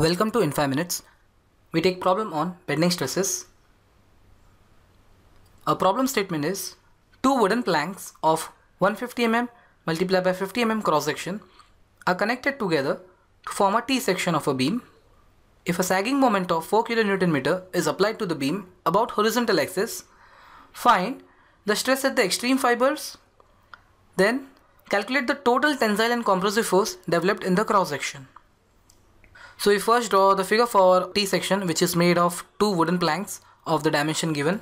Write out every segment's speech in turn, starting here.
Welcome to In 5 Minutes. We take problem on bending stresses. A problem statement is two wooden planks of 150 mm multiplied by 50 mm cross section are connected together to form a T section of a beam. If a sagging moment of 4 meter is applied to the beam about horizontal axis, find the stress at the extreme fibers, then calculate the total tensile and compressive force developed in the cross section. So we first draw the figure for T section which is made of two wooden planks of the dimension given.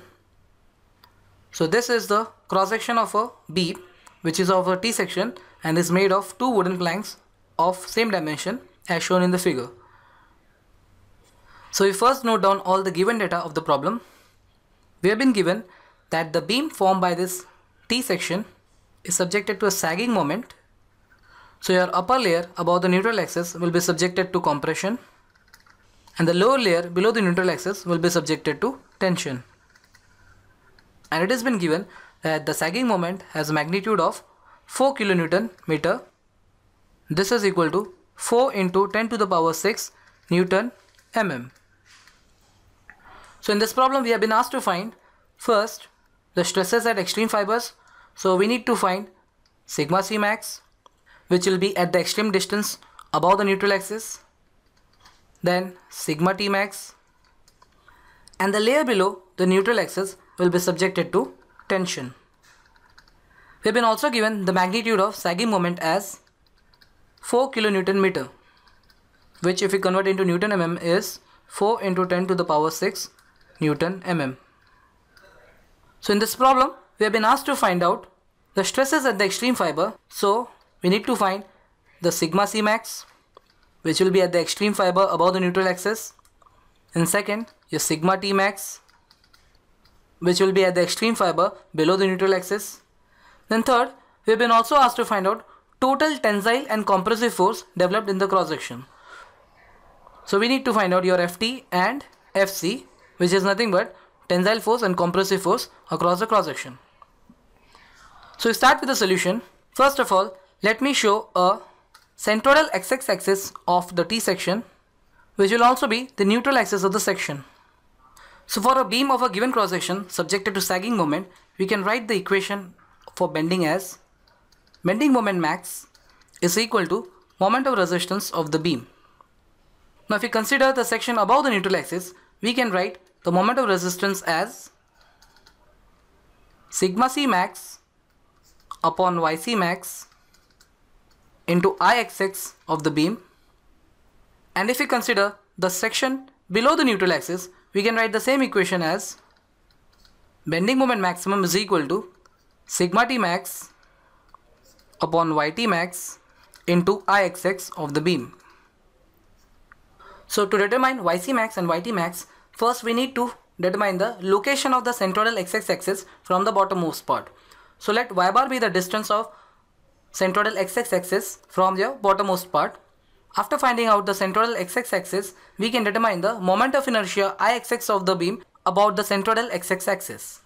So this is the cross section of a B which is of a T section and is made of two wooden planks of same dimension as shown in the figure. So we first note down all the given data of the problem. We have been given that the beam formed by this T section is subjected to a sagging moment so your upper layer above the neutral axis will be subjected to compression and the lower layer below the neutral axis will be subjected to tension. And it has been given that the sagging moment has a magnitude of 4 kilonewton meter. This is equal to 4 into 10 to the power 6 newton mm. So in this problem we have been asked to find first the stresses at extreme fibers. So we need to find sigma c max which will be at the extreme distance above the neutral axis. Then sigma T max and the layer below the neutral axis will be subjected to tension. We have been also given the magnitude of sagging moment as 4 kilonewton meter which if we convert into newton mm is 4 into 10 to the power 6 newton mm. So in this problem we have been asked to find out the stresses at the extreme fiber so we need to find the sigma C max which will be at the extreme fiber above the neutral axis and second your sigma T max which will be at the extreme fiber below the neutral axis. Then third we've been also asked to find out total tensile and compressive force developed in the cross section. So we need to find out your Ft and Fc which is nothing but tensile force and compressive force across the cross section. So we start with the solution. First of all, let me show a centroidal xx axis of the T section which will also be the neutral axis of the section. So for a beam of a given cross section subjected to sagging moment, we can write the equation for bending as bending moment max is equal to moment of resistance of the beam. Now if we consider the section above the neutral axis, we can write the moment of resistance as sigma c max upon yc max into Ixx of the beam and if we consider the section below the neutral axis we can write the same equation as bending moment maximum is equal to sigma t max upon yt max into ixx of the beam. So to determine yc max and yt max first we need to determine the location of the centroidal xx axis from the bottommost part. So let y bar be the distance of centroidal xx axis from the bottommost part. After finding out the centroidal xx axis, we can determine the moment of inertia Ixx of the beam about the centroidal xx axis.